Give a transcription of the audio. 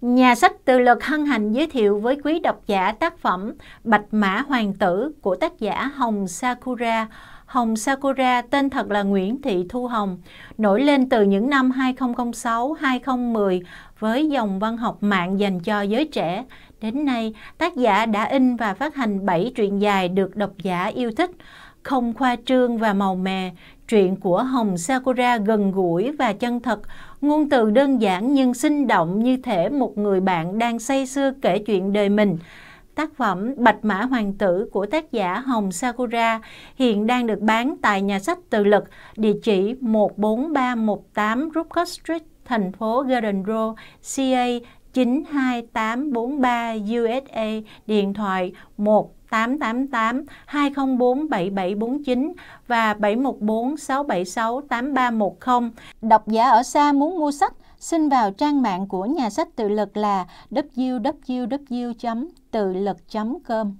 Nhà sách Tự lực hân hạnh giới thiệu với quý độc giả tác phẩm Bạch Mã Hoàng Tử của tác giả Hồng Sakura. Hồng Sakura tên thật là Nguyễn Thị Thu Hồng, nổi lên từ những năm 2006-2010 với dòng văn học mạng dành cho giới trẻ. Đến nay, tác giả đã in và phát hành 7 truyện dài được độc giả yêu thích không khoa trương và màu mè, Truyện của Hồng Sakura gần gũi và chân thật, ngôn từ đơn giản nhưng sinh động như thể một người bạn đang say sưa kể chuyện đời mình. Tác phẩm Bạch Mã Hoàng Tử của tác giả Hồng Sakura hiện đang được bán tại nhà sách Tự Lực, địa chỉ 14318 Rutgers Street, thành phố Garden Row, CA 92843 USA, điện thoại 1 888 204 7749 và 714 676 8310. Độc giả ở xa muốn mua sách, xin vào trang mạng của nhà sách tự lực là www.tự lực.com.